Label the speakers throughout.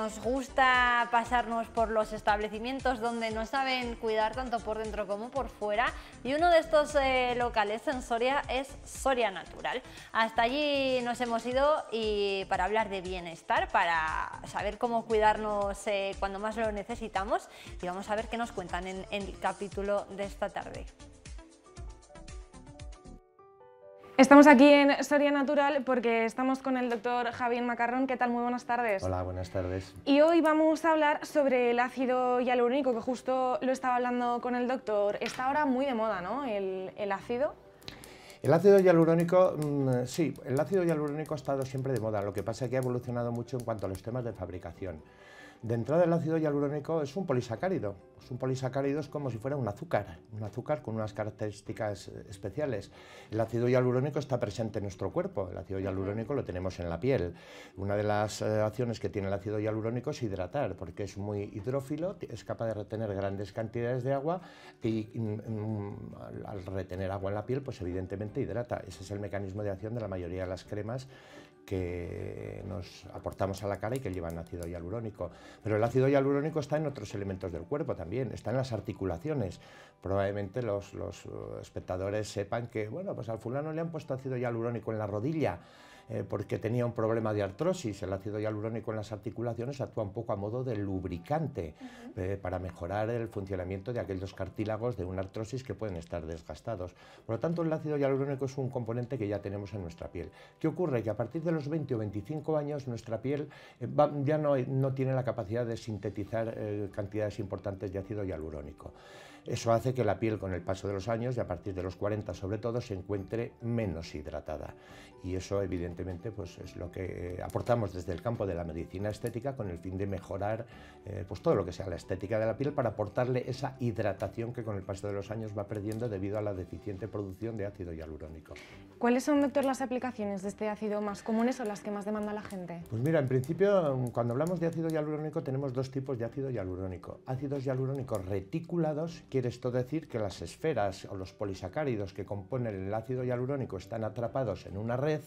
Speaker 1: nos gusta pasarnos por los establecimientos donde no saben cuidar tanto por dentro como por fuera y uno de estos eh, locales en Soria es Soria Natural. Hasta allí nos hemos ido y para hablar de bienestar, para saber cómo cuidarnos eh, cuando más lo necesitamos y vamos a ver qué nos cuentan en el capítulo de esta tarde. Estamos aquí en Soria Natural porque estamos con el doctor Javier Macarrón. ¿Qué tal? Muy buenas tardes. Hola, buenas tardes. Y hoy vamos a hablar sobre el ácido hialurónico, que justo lo estaba hablando con el doctor. Está ahora muy de moda, ¿no? El, ácido.
Speaker 2: El ácido hialurónico, mm, sí, el ácido hialurónico ha estado siempre de moda. Lo que pasa es que ha evolucionado mucho en cuanto a los temas de fabricación. Dentro del ácido hialurónico es un polisacárido. es un polisacárido es como si fuera un azúcar, un azúcar con unas características eh, especiales. El ácido hialurónico está presente en nuestro cuerpo, el ácido hialurónico lo tenemos en la piel. Una de las eh, acciones que tiene el ácido hialurónico es hidratar, porque es muy hidrófilo, es capaz de retener grandes cantidades de agua y mm, mm, al retener agua en la piel, pues evidentemente hidrata. Ese es el mecanismo de acción de la mayoría de las cremas que nos aportamos a la cara y que llevan ácido hialurónico. Pero el ácido hialurónico está en otros elementos del cuerpo también, está en las articulaciones. Probablemente los, los eh, espectadores sepan que, bueno, pues al fulano le han puesto ácido hialurónico en la rodilla eh, porque tenía un problema de artrosis. El ácido hialurónico en las articulaciones actúa un poco a modo de lubricante eh, para mejorar el funcionamiento de aquellos cartílagos de una artrosis que pueden estar desgastados. Por lo tanto, el ácido hialurónico es un componente que ya tenemos en nuestra piel. ¿Qué ocurre? Que a partir de los 20 o 25 años nuestra piel eh, ya no, tiene la capacidad de sintetizar cantidades importantes de ácido hialurónico. Eso hace que la piel con el paso de los años y a partir de los 40 sobre todo se encuentre menos hidratada. Y eso evidentemente pues, es lo que eh, aportamos desde el campo de la medicina estética con el fin de mejorar eh, pues, todo lo que sea la estética de la piel para aportarle esa hidratación que con el paso de los años va perdiendo debido a la deficiente producción de ácido hialurónico.
Speaker 1: ¿Cuáles son, doctor, las aplicaciones de este ácido más comunes o las que más demanda la gente?
Speaker 2: Pues mira, en principio cuando hablamos de ácido hialurónico tenemos dos tipos de ácido hialurónico. Ácidos hialurónicos reticulados Quiere esto decir que las esferas o los polisacáridos que componen el ácido hialurónico están atrapados en una red,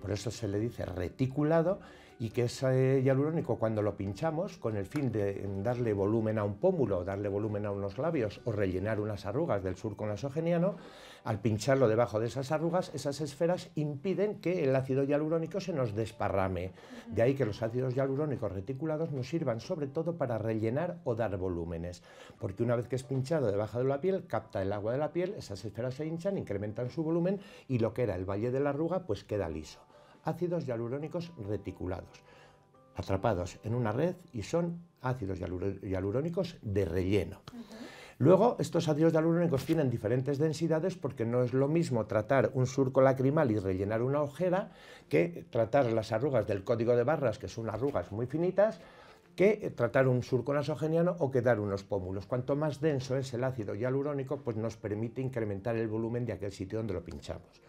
Speaker 2: por eso se le dice reticulado, y que ese hialurónico cuando lo pinchamos con el fin de darle volumen a un pómulo, darle volumen a unos labios o rellenar unas arrugas del surco nasogeniano, al pincharlo debajo de esas arrugas, esas esferas impiden que el ácido hialurónico se nos desparrame. De ahí que los ácidos hialurónicos reticulados nos sirvan sobre todo para rellenar o dar volúmenes, porque una vez que es pinchado debajo de la piel, capta el agua de la piel, esas esferas se hinchan, incrementan su volumen y lo que era el valle de la arruga pues queda liso ácidos hialurónicos reticulados, atrapados en una red y son ácidos hialurónicos de relleno. Luego, estos ácidos hialurónicos tienen diferentes densidades porque no es lo mismo tratar un surco lacrimal y rellenar una ojera que tratar las arrugas del código de barras, que son arrugas muy finitas, que tratar un surco nasogeniano o quedar unos pómulos. Cuanto más denso es el ácido hialurónico, pues nos permite incrementar el volumen de aquel sitio donde lo pinchamos.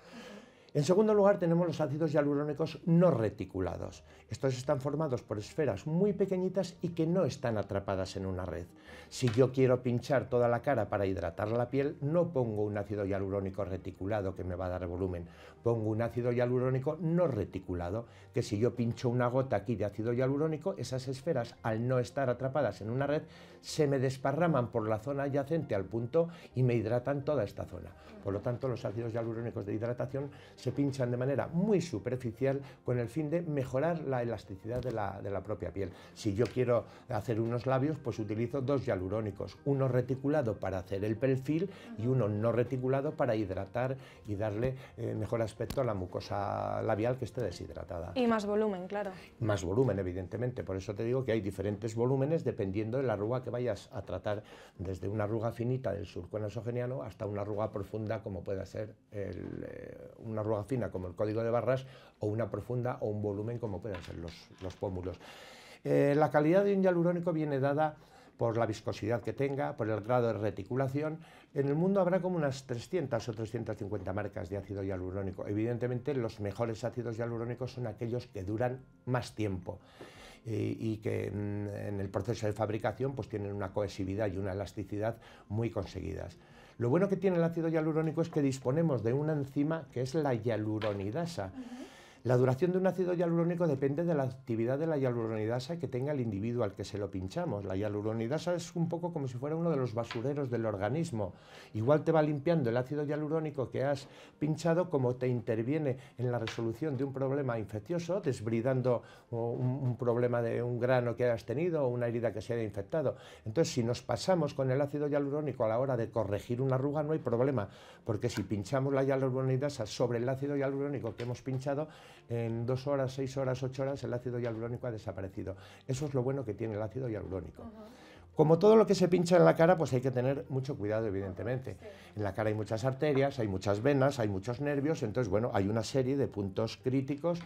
Speaker 2: En segundo lugar tenemos los ácidos hialurónicos no reticulados. Estos están formados por esferas muy pequeñitas y que no están atrapadas en una red. Si yo quiero pinchar toda la cara para hidratar la piel, no pongo un ácido hialurónico reticulado que me va a dar volumen. Pongo un ácido hialurónico no reticulado, que si yo pincho una gota aquí de ácido hialurónico, esas esferas al no estar atrapadas en una red se me desparraman por la zona adyacente al punto y me hidratan toda esta zona. Por lo tanto, los ácidos hialurónicos de hidratación se pinchan de manera muy superficial con el fin de mejorar la elasticidad de la, propia piel. Si yo quiero hacer unos labios, pues utilizo dos hialurónicos, uno reticulado para hacer el perfil y uno no reticulado para hidratar y darle eh, mejor aspecto a la mucosa labial que esté deshidratada. Y
Speaker 1: más volumen, claro.
Speaker 2: Más volumen, evidentemente. Por eso te digo que hay diferentes volúmenes dependiendo de la arruga que vayas a tratar desde una arruga finita del surco nasogeniano hasta una arruga profunda como puede ser eh, una arruga fina como el código de barras o una profunda o un volumen como pueden ser los, pómulos. Eh, la calidad de un hialurónico viene dada por la viscosidad que tenga, por el grado de reticulación. En el mundo habrá como unas 300 o 350 marcas de ácido hialurónico. Evidentemente, los mejores ácidos hialurónicos son aquellos que duran más tiempo. Eh, y que en el proceso de fabricación pues tienen una cohesividad y una elasticidad muy conseguidas. Lo bueno que tiene el ácido hialurónico es que disponemos de una enzima que es la hialuronidasa. La duración de un ácido hialurónico depende de la actividad de la hialuronidasa que tenga el individuo al que se lo pinchamos. La hialuronidasa es un poco como si fuera uno de los basureros del organismo. Igual te va limpiando el ácido hialurónico que has pinchado como te interviene en la resolución de un problema infeccioso, desbridando un, problema de un grano que hayas tenido o una herida que se haya infectado. Entonces, si nos pasamos con el ácido hialurónico a la hora de corregir una arruga, no hay problema, porque si pinchamos la hialuronidasa sobre el ácido hialurónico que hemos pinchado, en dos horas, seis horas, ocho horas, el ácido hialurónico ha desaparecido. Eso es lo bueno que tiene el ácido hialurónico. Como todo lo que se pincha en la cara, pues hay que tener mucho cuidado, evidentemente. En la cara hay muchas arterias, hay muchas venas, hay muchos nervios, entonces, bueno, hay una serie de puntos críticos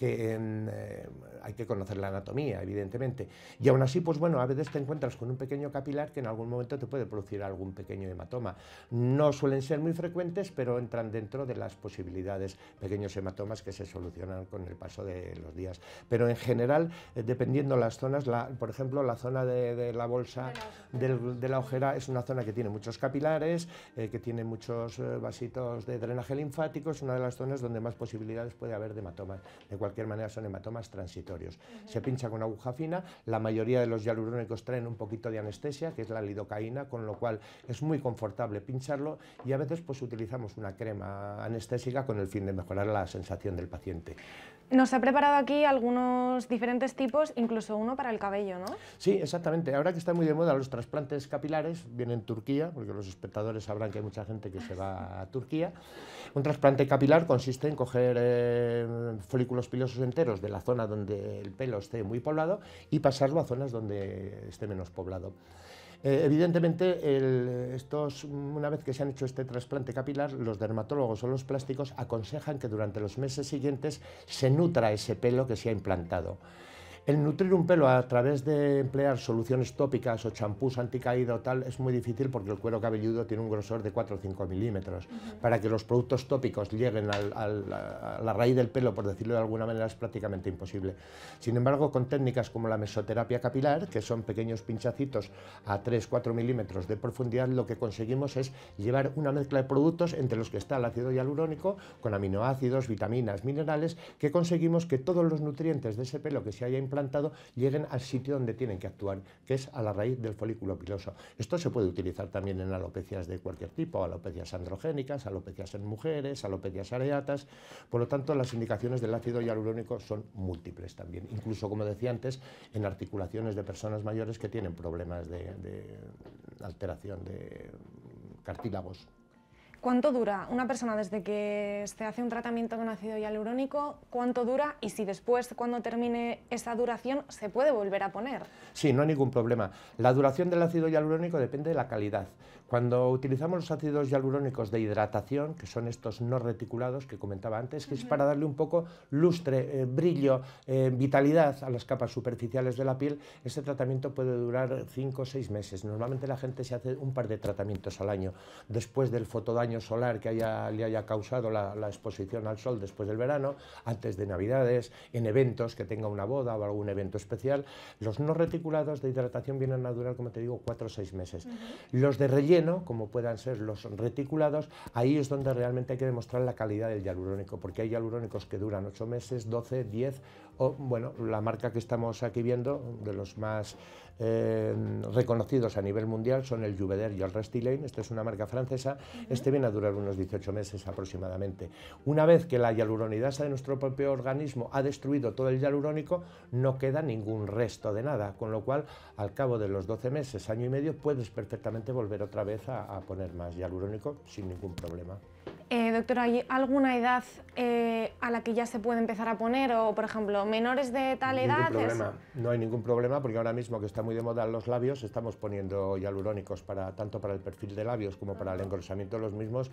Speaker 2: que eh, hay que conocer la anatomía, evidentemente. Y aún así, pues bueno, a veces te encuentras con un pequeño capilar que en algún momento te puede producir algún pequeño hematoma. No suelen ser muy frecuentes, pero entran dentro de las posibilidades, pequeños hematomas que se solucionan con el paso de los días. Pero en general, eh, dependiendo las zonas, por ejemplo, la zona de, la bolsa de la ojera es una zona que tiene muchos capilares, eh, que tiene muchos vasitos de drenaje linfático, es una de las zonas donde más posibilidades puede haber de hematomas cualquier manera son hematomas transitorios. Se pincha con aguja fina, la mayoría de los hialurónicos traen un poquito de anestesia, que es la lidocaína, con lo cual es muy confortable pincharlo y a veces pues utilizamos una crema anestésica con el fin de mejorar la sensación del paciente.
Speaker 1: Nos ha preparado aquí algunos diferentes tipos, incluso uno para el cabello, ¿no?
Speaker 2: Sí, exactamente. Ahora que está muy de moda los trasplantes capilares, vienen Turquía, porque los espectadores sabrán que hay mucha gente que se va a Turquía. Un trasplante capilar consiste en coger eh, folículos los enteros de la zona donde el pelo esté muy poblado y pasarlo a zonas donde esté menos poblado. Eh, evidentemente, estos, una vez que se han hecho este trasplante capilar, los dermatólogos o los plásticos aconsejan que durante los meses siguientes se nutra ese pelo que se ha implantado. El nutrir un pelo a través de emplear soluciones tópicas o champús anticaída o tal es muy difícil porque el cuero cabelludo tiene un grosor de 4 o 5 milímetros. Para que los productos tópicos lleguen a la raíz del pelo, por decirlo de alguna manera, es prácticamente imposible. Sin embargo, con técnicas como la mesoterapia capilar, que son pequeños pinchacitos a 3-4 milímetros de profundidad, lo que conseguimos es llevar una mezcla de productos entre los que está el ácido hialurónico, con aminoácidos, vitaminas, minerales, que conseguimos que todos los nutrientes de ese pelo que se haya plantado, lleguen al sitio donde tienen que actuar, que es a la raíz del folículo piloso. Esto se puede utilizar también en alopecias de cualquier tipo, alopecias androgénicas, alopecias en mujeres, alopecias areatas. Por lo tanto, las indicaciones del ácido hialurónico son múltiples también, incluso, como decía antes, en articulaciones de personas mayores que tienen problemas de, de alteración de cartílagos.
Speaker 1: ¿Cuánto dura una persona desde que se hace un tratamiento con ácido hialurónico? ¿Cuánto dura? Y si después, cuando termine esa duración, se puede volver a poner.
Speaker 2: Sí, no hay ningún problema. La duración del ácido hialurónico depende de la calidad. Cuando utilizamos los ácidos hialurónicos de hidratación, que son estos no reticulados que comentaba antes, que es para darle un poco lustre, eh, brillo, eh, vitalidad a las capas superficiales de la piel, este tratamiento puede durar 5 o 6 meses. Normalmente la gente se hace un par de tratamientos al año. Después del fotodaño solar que haya, le haya causado la, exposición al sol después del verano, antes de Navidades, en eventos que tenga una boda o algún evento especial, los no reticulados de hidratación vienen a durar, como te digo, 4 o 6 meses. Los de relleno, como puedan ser los reticulados, ahí es donde realmente hay que demostrar la calidad del hialurónico, porque hay hialurónicos que duran 8 meses, 12, 10 o bueno, la marca que estamos aquí viendo, de los más eh, reconocidos a nivel mundial, son el Juveder y el Restylane. Esta es una marca francesa. Este viene a durar unos 18 meses aproximadamente. Una vez que la hialuronidasa de nuestro propio organismo ha destruido todo el hialurónico, no queda ningún resto de nada, con lo cual al cabo de los 12 meses, año y medio, puedes perfectamente volver otra vez a poner más hialurónico sin ningún problema.
Speaker 1: Eh, doctor, doctora, ¿hay alguna edad eh, a la que ya se puede empezar a poner? O, por ejemplo, menores de tal edad.
Speaker 2: No hay ningún problema porque ahora mismo que está muy de moda los labios, estamos poniendo hialurónicos para, tanto para el perfil de labios como para el engrosamiento de los mismos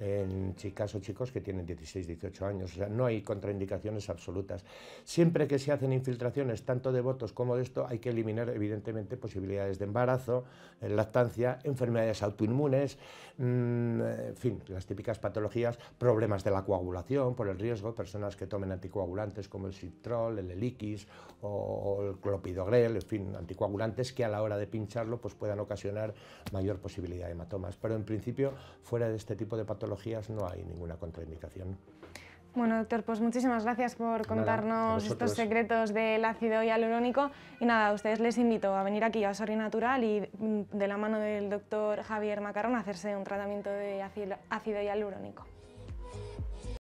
Speaker 2: en chicas o chicos que tienen 16, 18 años. O sea, no hay contraindicaciones absolutas. Siempre que se hacen infiltraciones, tanto de votos como de esto, hay que eliminar, evidentemente, posibilidades de embarazo, eh, lactancia, enfermedades autoinmunes, mm, en fin, las típicas patologías, problemas de la coagulación por el riesgo, personas que tomen anticoagulantes como el Citrol, el Eliquis o el clopidogrel, en fin, anticoagulantes que a la hora de pincharlo pues puedan ocasionar mayor posibilidad de hematomas. Pero en principio, fuera de este tipo de patologías, no hay ninguna contraindicación.
Speaker 1: Bueno, doctor, pues muchísimas gracias por contarnos estos secretos del ácido hialurónico. Y nada, a ustedes les invito a venir aquí a Sori Natural y mm, de la mano del doctor Javier Macarrón a hacerse un tratamiento de ácido hialurónico.